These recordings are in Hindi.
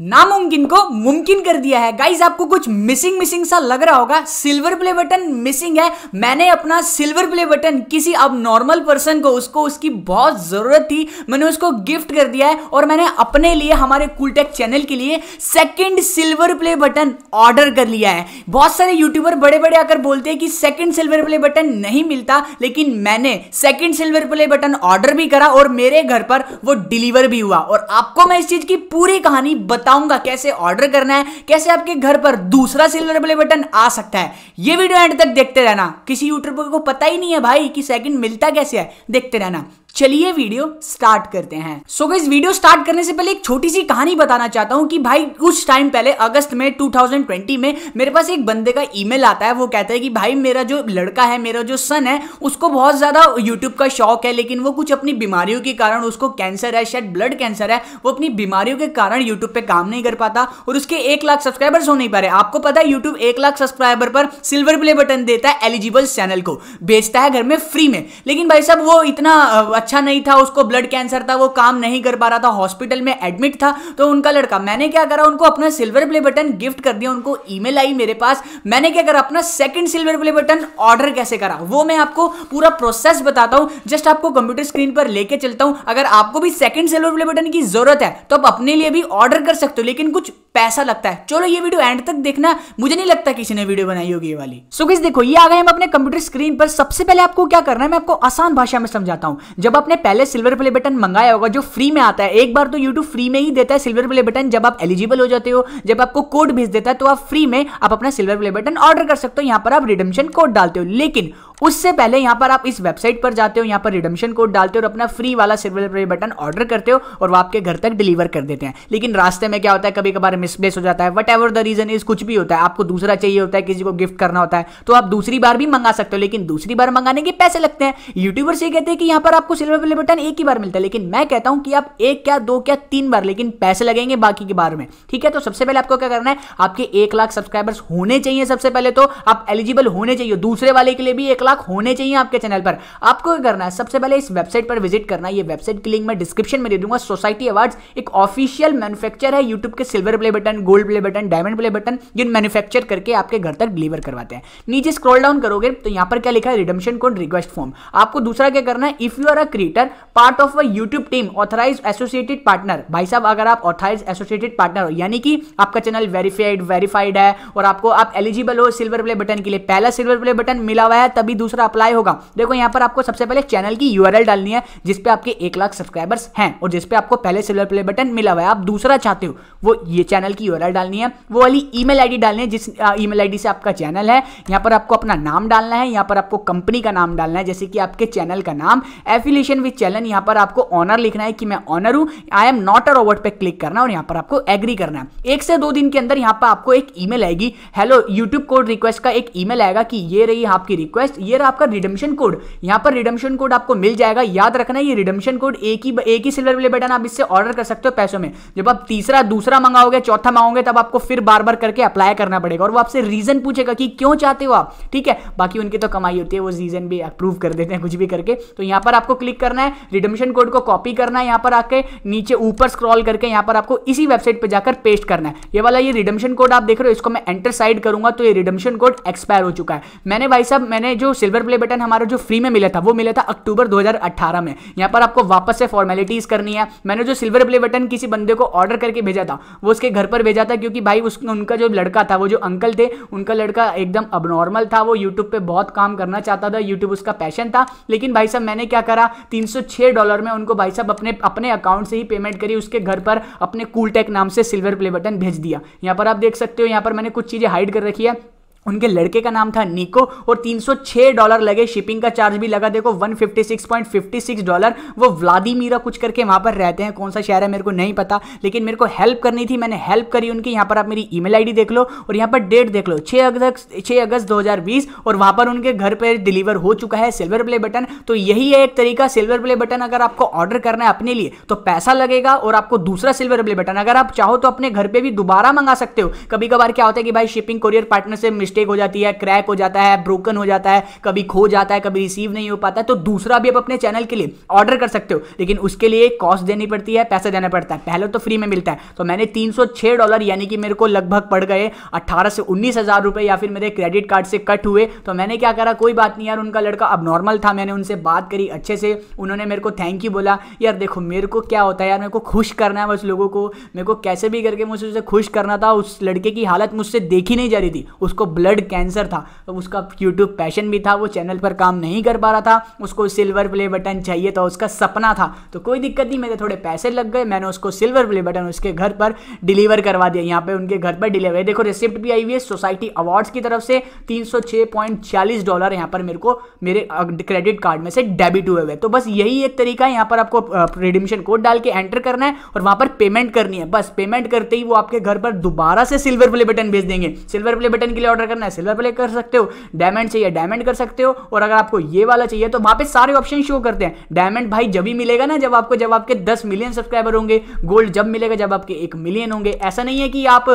नामुमकिन को मुमकिन कर दिया है गाइज आपको कुछ मिसिंग मिसिंग सा लग रहा होगा सिल्वर प्ले बटन मिसिंग है मैंने अपना सिल्वर प्ले बटन किसी अब नॉर्मल पर्सन को उसको उसकी बहुत जरूरत थी मैंने उसको गिफ्ट कर दिया है और मैंने अपने लिए हमारे कुलटेक चैनल के लिए second silver play button order कर लिया है बहुत सारे यूट्यूबर बड़े बड़े आकर बोलते हैं कि सेकेंड सिल्वर प्ले बटन नहीं मिलता लेकिन मैंने second silver play button order भी करा और मेरे घर पर वो डिलीवर भी हुआ और आपको मैं इस चीज की पूरी कहानी बता बताऊंगा कैसे ऑर्डर करना है कैसे आपके घर पर दूसरा सिल्वर प्ले बटन आ सकता है ये वीडियो एंड तक देखते रहना किसी यूट्यूबर को पता ही नहीं है भाई कि सेकंड मिलता कैसे है देखते रहना चलिए वीडियो स्टार्ट करते हैं सो so इस वीडियो स्टार्ट करने से पहले एक छोटी सी कहानी बताना चाहता हूं कि भाई कुछ टाइम पहले अगस्त में 2020 में मेरे पास एक बंदे का ईमेल आता है वो कहता है कि भाई मेरा जो लड़का है मेरा जो सन है उसको बहुत ज़्यादा यूट्यूब का शौक है लेकिन वो कुछ अपनी बीमारियों के कारण उसको कैंसर है शायद ब्लड कैंसर है वो अपनी बीमारियों के कारण यूट्यूब पर काम काम नहीं कर पाता और उसके एक लाख सब्सक्राइबर्स हो नहीं पा रहे आपको पता है यूट्यूब एक लाख सब्सक्राइबर पर सिल्वर प्ले बटन देता है एलिजिबल चैनल को बेचता है घर में फ्री में लेकिन भाई साहब वो इतना अच्छा नहीं था उसको ब्लड कैंसर था वो काम नहीं कर पा रहा था हॉस्पिटल में एडमिट था तो उनका लड़का मैंने क्या करा उनको अपना सिल्वर प्ले बटन गिफ्ट कर दिया उनको ईमेल आई मेरे पास मैंने क्या करा अपना second silver play button order कैसे करा वो मैं आपको पूरा प्रोसेस बताता हूँ जस्ट आपको कंप्यूटर स्क्रीन पर लेके चलता हूँ अगर आपको भी सेकंड सिल्वर प्ले बटन की जरूरत है तो आप अपने लिए भी ऑर्डर कर सकते सकते हो लेकिन कुछ पैसा लगता है चलो ये वीडियो एंड तक देखना मुझे नहीं लगता किसी ने वीडियो बनाई होगी ये वाली सो so, देखो ये आ गए हम अपने कंप्यूटर स्क्रीन पर सबसे पहले आपको क्या करना है मैं आपको आसान भाषा में समझाता हूँ जब आपने पहले सिल्वर प्ले बटन मंगाया होगा जो फ्री में आता है एक बार तो यूट्यूब फ्री में ही देता है सिल्वर प्ले बटन जब आप एलिजिबल हो जाते हो जब आपको कोड भेज देता है तो आप फ्री में आप अपना सिल्वर प्ले बटन ऑर्डर कर सकते हो यहाँ पर आप रिडम्शन कोड डालते हो लेकिन उससे पहले यहाँ पर आप इस वेबसाइट पर जाते हो यहाँ पर रिडम्शन कोड डालते हो और अपना फ्री वाला सिल्वर प्ले बटन ऑर्डर करते हो और वो आपके घर तक डिलीवर कर देते हैं लेकिन रास्ते में क्या होता है कभी कभार मिसप्लेस हो जाता है whatever the reason is कुछ भी होता है आपको दूसरा चाहिए होता है किसी को गिफ्ट करना होता है तो आप दूसरी बार भी मंगा सकते हो लेकिन दूसरी बार मंगाने के पैसे लगते हैं यूट्यूबर्स ये कहते हैं कि यहाँ पर आपको सिल्वर प्ले बटन एक ही बार मिलता है लेकिन मैं कहता हूँ कि आप एक क्या दो क्या तीन बार लेकिन पैसे लगेंगे बाकी के बारे में ठीक है तो सबसे पहले आपको क्या करना है आपके एक लाख सब्सक्राइबर्स होने चाहिए सबसे पहले तो आप एलिजिबल होने चाहिए दूसरे वाले के लिए भी एक लाख होने चाहिए आपके चैनल पर आपको क्या करना है सबसे पहले इस वेबसाइट पर विजिट करना है ये वेबसाइट की लिंक मैं डिस्क्रिप्शन में दे दूंगा सोसाइटी अवार्ड एक ऑफिशियल मैन्युफैक्चर है यूट्यूब के silver play play button gold play button diamond play button जिन मैन्युफैक्चर करके आपके घर तक डिलीवर करवाते हैं नीचे स्क्रॉल डाउन करोगे तो यहां पर क्या लिखा है रिडम्शन कोड रिक्वेस्ट फॉर्म आपको दूसरा क्या करना है if you are a creator part of a YouTube team authorise associated partner भाई साहब अगर आप ऑथराइज एसोसिएटेड पार्टनर हो यानी कि आपका चैनल वेरीफाइड वेरीफाइड है और आपको आप एलिजिबल हो सिल्वर प्ले बटन के लिए पहला सिल्वर प्ले बटन मिला हुआ है तभी दूसरा अप्लाई होगा देखो यहां पर आपको सबसे पहले चैनल की यू डालनी है जिसपे आपके एक लाख सब्सक्राइबर्स हैं और जिसपे आपको पहले सिल्वर प्ले बटन मिला हुआ है आप दूसरा चाहते हो वो ये चैनल चैनल की यूआरएल डालनी है वो वाली ईमेल आईडी डालनी है जिस ईमेल आईडी से आपका चैनल है यहाँ पर आपको अपना नाम डालना है यहाँ पर आपको कंपनी का नाम डालना है जैसे कि आपके चैनल का नाम एफिलेशन विथ चैनल यहाँ पर आपको ऑनर लिखना है कि मैं ऑनर हूँ I am not a robot पर क्लिक करना और यहाँ पर आपको एग्री करना है एक से दो दिन के अंदर यहाँ पर आपको एक ईमेल आएगी हेलो यूट्यूब कोड रिक्वेस्ट का एक ईमेल आएगा कि ये रही आपकी रिक्वेस्ट ये रहा आपका रिडम्शन कोड यहाँ पर रिडम्शन कोड आपको मिल जाएगा याद रखना ये रिडम्शन कोड एक ही एक ही सिल्वर वाले बटन आप इससे ऑर्डर कर सकते हो पैसों में जब आप तीसरा दूसरा मंगाओगे चौथा मांगोगे तब आपको फिर बार बार करके अप्लाई करना पड़ेगा और वो आपसे रीजन पूछेगा कि क्यों चाहते हो आप ठीक है बाकी उनकी तो कमाई होती है वो रीजन भी अप्रूव कर देते हैं कुछ भी करके तो यहां पर आपको क्लिक करना है रिडमिशन कोड को कॉपी करना है यहां पर आके नीचे ऊपर स्क्रॉल करके यहां पर आपको इसी वेबसाइट पर जाकर पेस्ट करना है ये वाला ये रिडम्शन कोड आप देख रहे हो इसको मैं एंटर साइड करूंगा तो ये रिडम्शन कोड एक्सपायर हो चुका है मैंने भाई साहब मैंने जो सिल्वर प्ले बटन हमारा जो फ्री में मिला था वो मिला था अक्टूबर 2018 में यहां पर आपको वापस से फॉर्मेलिटीज करनी है मैंने जो सिल्वर प्ले बटन किसी बंदे को ऑर्डर करके भेजा था वो उसके घर पर भेजा था क्योंकि भाई उस उनका जो लड़का था वो जो अंकल थे उनका लड़का एकदम अब था वो यूट्यूब पर बहुत काम करना चाहता था यूट्यूब उसका पैशन था लेकिन भाई साहब मैंने क्या करा तीन डॉलर में उनको भाई साहब अपने अपने अकाउंट से ही पेमेंट करी उसके घर पर अपने कूलटेक टेक नाम से सिल्वर प्ले बटन भेज दिया यहाँ पर आप देख सकते हो यहाँ पर मैंने कुछ चीज़ें हाइड कर रखी है उनके लड़के का नाम था निको और 306 डॉलर लगे शिपिंग का चार्ज भी लगा देखो 156.56 डॉलर वो व्लादिमीरा कुछ करके वहाँ पर रहते हैं कौन सा शहर है मेरे को नहीं पता लेकिन मेरे को हेल्प करनी थी मैंने हेल्प करी उनकी यहाँ पर आप मेरी ईमेल आईडी देख लो और यहाँ पर डेट देख लो छः अगस्त छः अगस्त दो और वहाँ पर उनके घर पर डिलीवर हो चुका है सिल्वर प्ले बटन तो यही है एक तरीका सिल्वर प्ले बटन अगर आपको ऑर्डर करना है अपने लिए तो पैसा लगेगा और आपको दूसरा सिल्वर प्ले बटन अगर आप चाहो तो अपने घर पर भी दोबारा मंगा सकते हो कभी कभार क्या होता है कि भाई शिपिंग कोरियर पार्टनर से मिस्टेक मिस्टेक हो जाती है क्रैक हो जाता है ब्रोकन हो जाता है कभी खो जाता है कभी रिसीव नहीं हो पाता है तो दूसरा भी आप अपने चैनल के लिए ऑर्डर कर सकते हो लेकिन उसके लिए कॉस्ट देनी पड़ती है पैसा देना पड़ता है पहले तो फ्री में मिलता है तो मैंने तीन डॉलर यानी कि मेरे को लगभग पड़ गए अट्ठारह से उन्नीस हज़ार या फिर मेरे क्रेडिट कार्ड से कट हुए तो मैंने क्या करा कोई बात नहीं यार उनका लड़का अब नॉर्मल था मैंने उनसे बात करी अच्छे से उन्होंने मेरे को थैंक यू बोला यार देखो मेरे को क्या होता है यार मेरे को खुश करना है बस लोगों को मेरे को कैसे भी करके मुझसे खुश करना था उस लड़के की हालत मुझसे देखी नहीं जा रही थी उसको ब्लड कैंसर था तो उसका यूट्यूब पैशन भी था वो चैनल पर काम नहीं कर पा रहा था उसको सिल्वर प्ले बटन चाहिए था उसका सपना था तो कोई दिक्कत नहीं मेरे थोड़े पैसे लग गए मैंने उसको सिल्वर प्ले बटन उसके घर पर डिलीवर करवा दिया यहाँ पे उनके घर पर डिलीवर देखो रिसिप्ट भी आई हुई है सोसाइटी अवार्ड्स की तरफ से तीन डॉलर यहाँ पर मेरे को मेरे क्रेडिट कार्ड में से डेबिट हुए हुए तो बस यही एक तरीका है यहाँ पर आपको रिडिमिशन कोड डाल के एंटर करना है और वहाँ पर पेमेंट करनी है बस पेमेंट करते ही वो आपके घर पर दोबारा से सिल्वर प्ले बटन भेज देंगे सिल्वर प्ले बटन के लिए ऑर्डर करना है सिल्वर प्ले कर सकते हो डायमंड चाहिए डायमंड कर सकते हो और अगर आपको ये वाला चाहिए तो वहाँ पे सारे ऑप्शन शो करते हैं डायमंड भाई जब ही मिलेगा ना जब आपको जब आपके दस मिलियन सब्सक्राइबर होंगे गोल्ड जब मिलेगा जब आपके एक मिलियन होंगे ऐसा नहीं है कि आप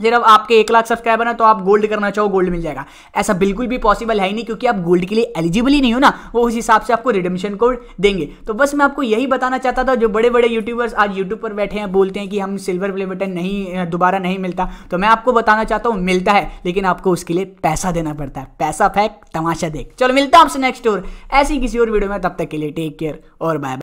सिर्फ आपके एक लाख सब्सक्राइबर है तो आप गोल्ड करना चाहो गोल्ड मिल जाएगा ऐसा बिल्कुल भी पॉसिबल है ही नहीं क्योंकि आप गोल्ड के लिए एलिजिबल ही नहीं हो ना वो उस हिसाब से आपको रिडमिशन कोड देंगे तो बस मैं आपको यही बताना चाहता था जो बड़े बड़े यूट्यूबर्स आज यूट्यूब पर बैठे हैं बोलते हैं कि हम सिल्वर प्ले बटन नहीं दोबारा नहीं मिलता तो मैं आपको बताना चाहता हूँ मिलता है लेकिन आपको उसके लिए पैसा देना पड़ता है पैसा फेंक तमाशा देख चलो मिलता है आपसे नेक्स्ट और ऐसी किसी और वीडियो में तब तक के लिए टेक केयर और बाय